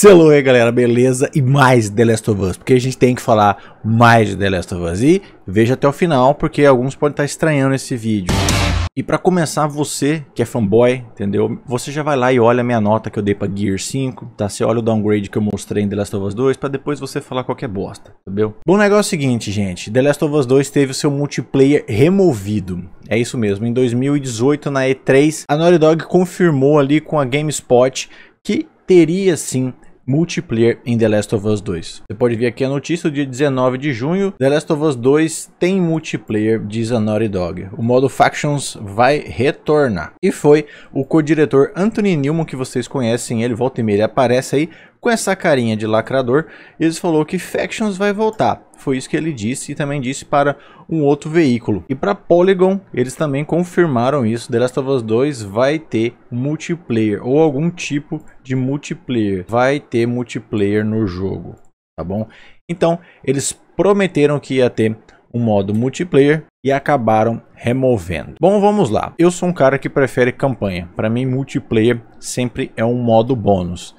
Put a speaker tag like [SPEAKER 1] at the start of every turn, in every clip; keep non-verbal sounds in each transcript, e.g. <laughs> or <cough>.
[SPEAKER 1] Selo aí, galera, beleza? E mais The Last of Us, porque a gente tem que falar mais de The Last of Us. E veja até o final, porque alguns podem estar estranhando esse vídeo. E para começar, você que é fanboy, entendeu? Você já vai lá e olha a minha nota que eu dei para Gear 5, tá? Você olha o downgrade que eu mostrei em The Last of Us 2 para depois você falar qualquer é bosta, entendeu? Bom negócio é o seguinte, gente. The Last of Us 2 teve o seu multiplayer removido. É isso mesmo. Em 2018, na E3, a Naughty Dog confirmou ali com a GameSpot que teria sim multiplayer em The Last of Us 2. Você pode ver aqui a notícia, dia 19 de junho, The Last of Us 2 tem multiplayer, diz a Naughty Dog. O modo Factions vai retornar. E foi o co-diretor Anthony Newman, que vocês conhecem, ele volta e meia ele aparece aí, com essa carinha de lacrador, eles falou que Factions vai voltar. Foi isso que ele disse e também disse para um outro veículo. E para Polygon, eles também confirmaram isso. The Last of Us 2 vai ter multiplayer ou algum tipo de multiplayer. Vai ter multiplayer no jogo, tá bom? Então, eles prometeram que ia ter um modo multiplayer e acabaram removendo. Bom, vamos lá. Eu sou um cara que prefere campanha. Para mim, multiplayer sempre é um modo bônus.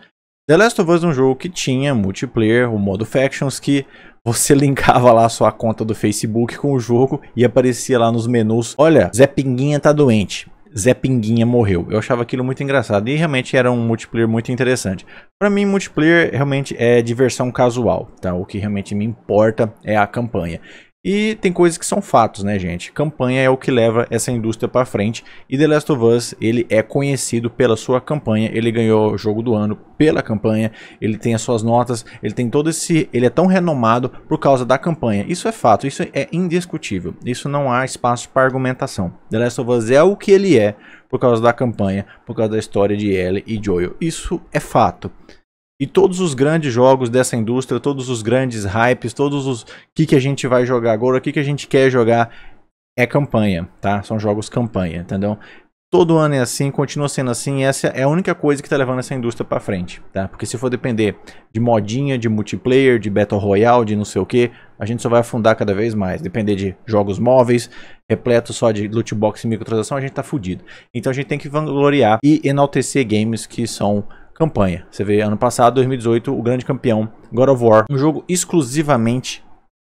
[SPEAKER 1] The Last of Us é um jogo que tinha multiplayer, o modo Factions, que você <laughs> linkava lá a sua conta do Facebook com o jogo e aparecia lá nos menus, olha, Zé Pinguinha tá doente. Zé Pinguinha morreu. Eu achava aquilo muito engraçado e realmente era um multiplayer muito interessante. Para mim, multiplayer realmente é diversão casual, tá? O que realmente me importa é a campanha. E tem coisas que são fatos, né, gente? Campanha é o que leva essa indústria para frente. E The Last of Us, ele é conhecido pela sua campanha. Ele ganhou o jogo do ano pela campanha. Ele tem as suas notas, ele tem todo esse, ele é tão renomado por causa da campanha. Isso é fato, isso é indiscutível. Isso não há espaço para argumentação. The Last of Us é o que ele é por causa da campanha, por causa da história de Ellie e Joel. Isso é fato. E todos os grandes jogos dessa indústria, todos os grandes hypes, todos os que que a gente vai jogar agora, o que que a gente quer jogar é campanha, tá? São jogos campanha, entendeu? Todo ano é assim, continua sendo assim, essa é a única coisa que está levando essa indústria para frente, tá? Porque se for depender de modinha, de multiplayer, de Battle Royale, de não sei o que, a gente só vai afundar cada vez mais. Depender de jogos móveis, repleto só de loot box e microtransação, a gente tá fudido. Então a gente tem que vangloriar e enaltecer games que são campanha. Você vê, ano passado, 2018, o grande campeão, God of War. Um jogo exclusivamente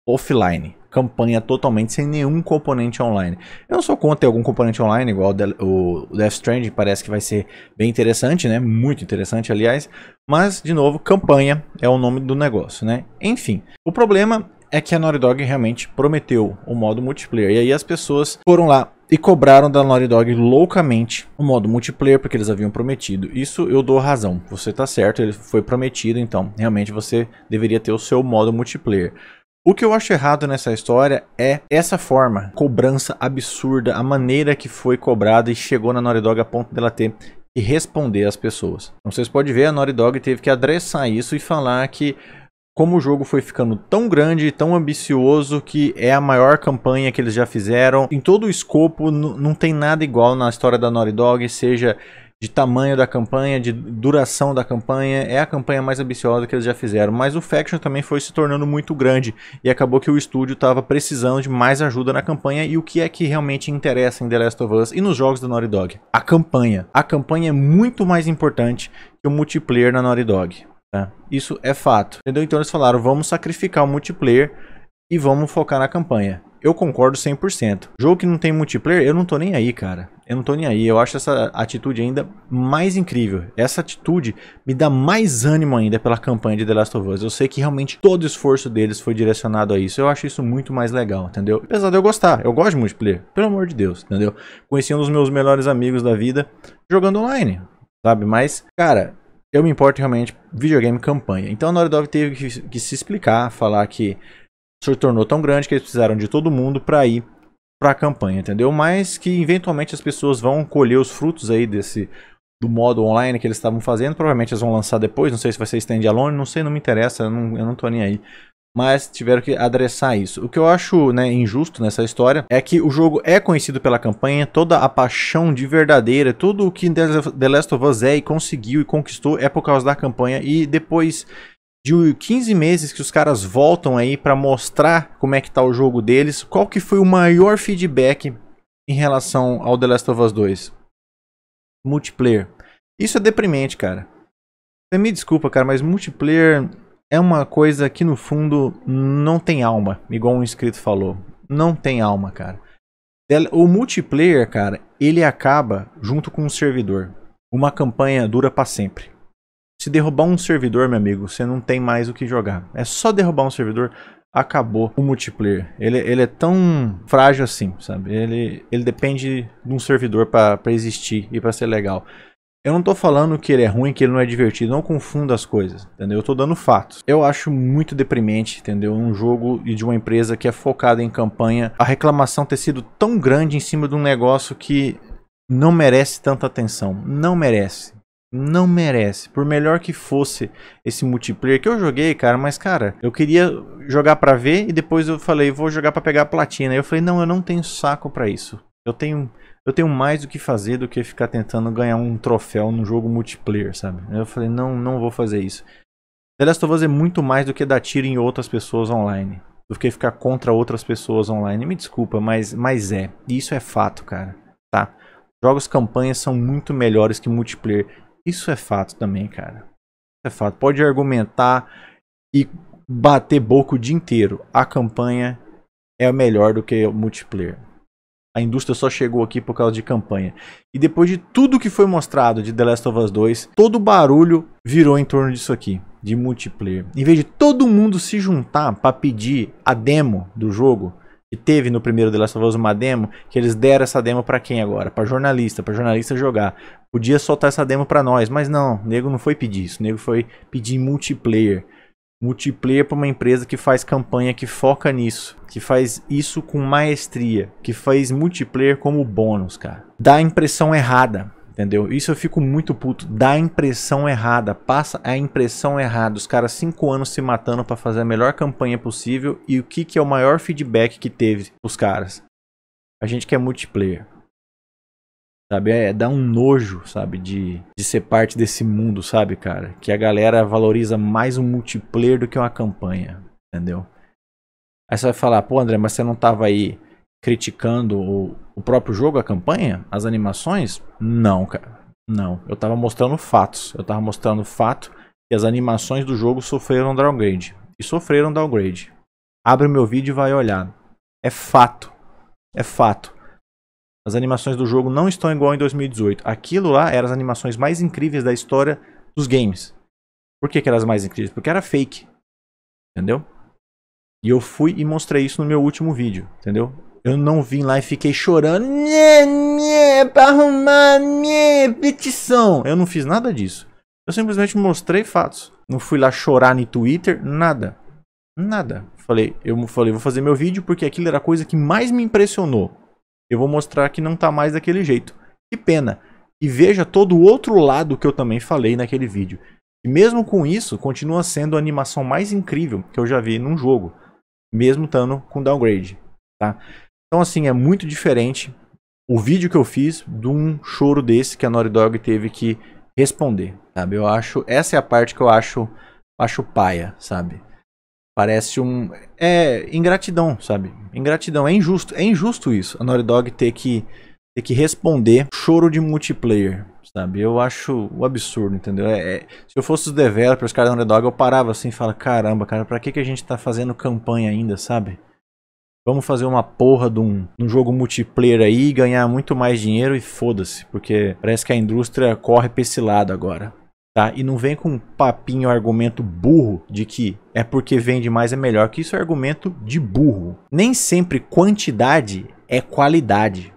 [SPEAKER 1] offline. Campanha totalmente sem nenhum componente online. Eu não sou contra ter algum componente online, igual o Death Stranding parece que vai ser bem interessante, né? Muito interessante, aliás. Mas, de novo, campanha é o nome do negócio, né? Enfim, o problema é que a Naughty Dog realmente prometeu o modo multiplayer. E aí as pessoas foram lá e cobraram da Naughty Dog loucamente o modo multiplayer porque eles haviam prometido. Isso eu dou razão. Você tá certo, ele foi prometido, então realmente você deveria ter o seu modo multiplayer. O que eu acho errado nessa história é essa forma, cobrança absurda, a maneira que foi cobrada e chegou na Naughty Dog a ponto dela ter que responder às pessoas. Como vocês podem ver, a Naughty Dog teve que adressar isso e falar que como o jogo foi ficando tão grande e tão ambicioso que é a maior campanha que eles já fizeram. Em todo o escopo, não tem nada igual na história da Naughty Dog, seja de tamanho da campanha, de duração da campanha, é a campanha mais ambiciosa que eles já fizeram. Mas o Faction também foi se tornando muito grande e acabou que o estúdio estava precisando de mais ajuda na campanha. E o que é que realmente interessa em The Last of Us e nos jogos da Naughty Dog? A campanha. A campanha é muito mais importante que o multiplayer na Naughty Dog. Né? Isso é fato. Entendeu? Então eles falaram, vamos sacrificar o multiplayer e vamos focar na campanha. Eu concordo 100%. Jogo que não tem multiplayer, eu não tô nem aí, cara. Eu não tô nem aí. Eu acho essa atitude ainda mais incrível. Essa atitude me dá mais ânimo ainda pela campanha de The Last of Us. Eu sei que realmente todo o esforço deles foi direcionado a isso. Eu acho isso muito mais legal, entendeu? Apesar de eu gostar. Eu gosto de multiplayer. Pelo amor de Deus, entendeu? Conheci um dos meus melhores amigos da vida jogando online, sabe? Mas, cara, eu me importo realmente videogame campanha. Então a Naughty Dog teve que, que se explicar, falar que se tornou tão grande que eles precisaram de todo mundo para ir para a campanha, entendeu? Mas que eventualmente as pessoas vão colher os frutos aí desse do modo online que eles estavam fazendo, provavelmente eles vão lançar depois, não sei se vai ser standalone, não sei, não me interessa, eu não, eu não tô nem aí mas tiveram que adressar isso. O que eu acho né, injusto nessa história é que o jogo é conhecido pela campanha, toda a paixão de verdadeira, tudo o que The Last of Us é e conseguiu e conquistou é por causa da campanha e depois de 15 meses que os caras voltam aí para mostrar como é que tá o jogo deles, qual que foi o maior feedback em relação ao The Last of Us 2? Multiplayer. Isso é deprimente, cara. Você me desculpa, cara, mas multiplayer é uma coisa que no fundo não tem alma, igual um inscrito falou. Não tem alma, cara. O multiplayer, cara, ele acaba junto com o servidor. Uma campanha dura para sempre. Se derrubar um servidor, meu amigo, você não tem mais o que jogar. É só derrubar um servidor, acabou o multiplayer. Ele, ele é tão frágil assim, sabe? Ele, ele depende de um servidor para existir e para ser legal. Eu não tô falando que ele é ruim, que ele não é divertido, não confunda as coisas, entendeu? Eu tô dando fatos. Eu acho muito deprimente, entendeu? Um jogo e de uma empresa que é focada em campanha, a reclamação ter sido tão grande em cima de um negócio que não merece tanta atenção. Não merece. Não merece. Por melhor que fosse esse multiplayer que eu joguei, cara, mas cara, eu queria jogar para ver e depois eu falei, vou jogar para pegar a platina. Aí eu falei, não, eu não tenho saco para isso. Eu tenho eu tenho mais o que fazer do que ficar tentando ganhar um troféu num jogo multiplayer, sabe? Eu falei, não, não vou fazer isso. The Last of Us é muito mais do que dar tiro em outras pessoas online. Do que ficar contra outras pessoas online. Me desculpa, mas, mas é. Isso é fato, cara. Tá? Jogos campanhas são muito melhores que multiplayer. Isso é fato também, cara. Isso é fato. Pode argumentar e bater boca o dia inteiro. A campanha é melhor do que o multiplayer a indústria só chegou aqui por causa de campanha. E depois de tudo que foi mostrado de The Last of Us 2, todo o barulho virou em torno disso aqui, de multiplayer. Em vez de todo mundo se juntar para pedir a demo do jogo, que teve no primeiro The Last of Us uma demo, que eles deram essa demo para quem agora? Para jornalista, para jornalista jogar. Podia soltar essa demo para nós, mas não, o nego não foi pedir isso, o nego foi pedir multiplayer multiplayer para uma empresa que faz campanha que foca nisso, que faz isso com maestria, que faz multiplayer como bônus, cara. Dá a impressão errada, entendeu? Isso eu fico muito puto. Dá a impressão errada, passa a impressão errada. Os caras cinco anos se matando para fazer a melhor campanha possível e o que que é o maior feedback que teve os caras? A gente quer é multiplayer. Sabe, é, dá um nojo, sabe, de, de ser parte desse mundo, sabe, cara? Que a galera valoriza mais um multiplayer do que uma campanha, entendeu? Aí você vai falar, pô, André, mas você não tava aí criticando o, o próprio jogo, a campanha, as animações? Não, cara. Não. Eu tava mostrando fatos. Eu tava mostrando o fato que as animações do jogo sofreram downgrade. E sofreram downgrade. Abre o meu vídeo e vai olhar. É fato. É fato. As animações do jogo não estão igual em 2018. Aquilo lá eram as animações mais incríveis da história dos games. Por que, que eram as mais incríveis? Porque era fake. Entendeu? E eu fui e mostrei isso no meu último vídeo, entendeu? Eu não vim lá e fiquei chorando. Nhê, nhê, pra arrumar, nhê, petição. Eu não fiz nada disso. Eu simplesmente mostrei fatos. Não fui lá chorar no Twitter, nada. Nada. Falei, eu falei, vou fazer meu vídeo porque aquilo era a coisa que mais me impressionou eu vou mostrar que não tá mais daquele jeito. Que pena. E veja todo o outro lado que eu também falei naquele vídeo. E mesmo com isso, continua sendo a animação mais incrível que eu já vi num jogo. Mesmo estando com downgrade, tá? Então assim, é muito diferente o vídeo que eu fiz de um choro desse que a Naughty Dog teve que responder, sabe? Eu acho, essa é a parte que eu acho, acho paia, sabe? Parece um. É ingratidão, sabe? Ingratidão. É injusto. É injusto isso. A Naughty Dog ter que, ter que responder choro de multiplayer, sabe? Eu acho o absurdo, entendeu? É, é... se eu fosse os developers, os caras da Naughty Dog, eu parava assim e falava: caramba, cara, pra que, que a gente tá fazendo campanha ainda, sabe? Vamos fazer uma porra de um, de um jogo multiplayer aí, ganhar muito mais dinheiro e foda-se, porque parece que a indústria corre pra esse lado agora. Tá? E não vem com um papinho, argumento burro de que é porque vende mais é melhor, que isso é argumento de burro. Nem sempre quantidade é qualidade.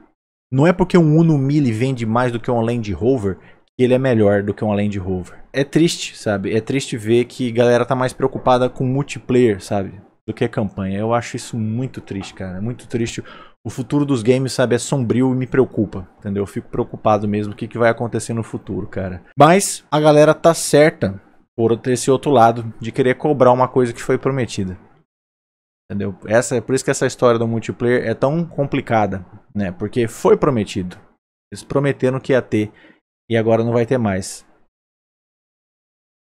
[SPEAKER 1] Não é porque um Uno Mille vende mais do que um Land Rover que ele é melhor do que um Land Rover. É triste, sabe? É triste ver que galera tá mais preocupada com multiplayer, sabe? Do que campanha. Eu acho isso muito triste, cara. Muito triste o futuro dos games, sabe, é sombrio e me preocupa, entendeu? Eu fico preocupado mesmo o que, que vai acontecer no futuro, cara. Mas a galera tá certa por esse outro lado de querer cobrar uma coisa que foi prometida. Entendeu? Essa, é por isso que essa história do multiplayer é tão complicada, né? Porque foi prometido. Eles prometeram que ia ter e agora não vai ter mais.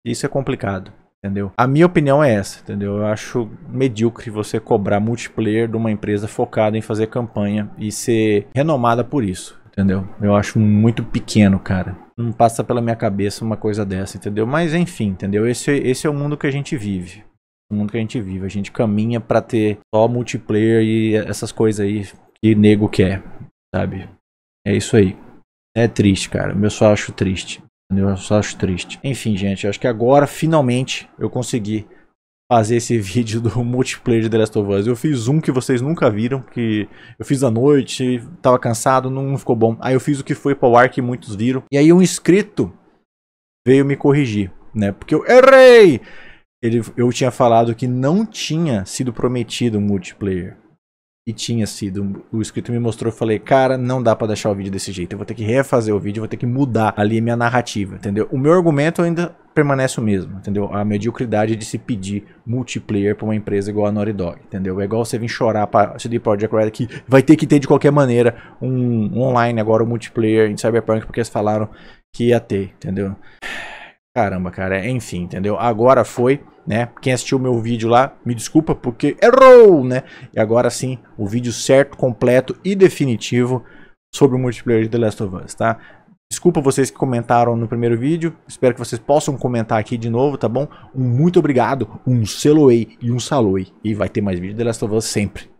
[SPEAKER 1] Isso é complicado entendeu? A minha opinião é essa, entendeu? Eu acho medíocre você cobrar multiplayer de uma empresa focada em fazer campanha e ser renomada por isso, entendeu? Eu acho muito pequeno, cara. Não passa pela minha cabeça uma coisa dessa, entendeu? Mas enfim, entendeu? Esse, esse é o mundo que a gente vive. O mundo que a gente vive. A gente caminha para ter só multiplayer e essas coisas aí que nego quer, sabe? É isso aí. É triste, cara. Eu só acho triste. Eu só acho triste. Enfim, gente, acho que agora finalmente eu consegui fazer esse <laughs> vídeo do multiplayer de The Last of Us. Eu fiz um que vocês nunca viram, que eu fiz à noite, tava cansado, não ficou bom. Aí eu fiz o que foi para o ar que muitos viram. E aí um inscrito veio me corrigir, né? Porque eu errei! Ele, eu tinha falado que não tinha sido prometido um multiplayer. E tinha sido. O escrito me mostrou e falei, cara, não dá para deixar o vídeo desse jeito. Eu vou ter que refazer o vídeo, vou ter que mudar ali a minha narrativa, entendeu? O meu argumento ainda permanece o mesmo, entendeu? A mediocridade de se pedir multiplayer pra uma empresa igual a Naughty Dog, entendeu? É igual você vir chorar pra CD Projekt Red que vai ter que ter de qualquer maneira um, um online agora, um multiplayer em Cyberpunk, porque eles falaram que ia ter, entendeu? Caramba, cara, é, enfim, entendeu? Agora foi, né? Quem assistiu meu vídeo lá, me desculpa porque errou, né? E agora sim, o vídeo certo, completo e definitivo sobre o multiplayer de The Last of Us, tá? Desculpa vocês que comentaram no primeiro vídeo, espero que vocês possam comentar aqui de novo, tá bom? Um muito obrigado, um seloei e um saloei. E vai ter mais vídeo de The Last of Us sempre.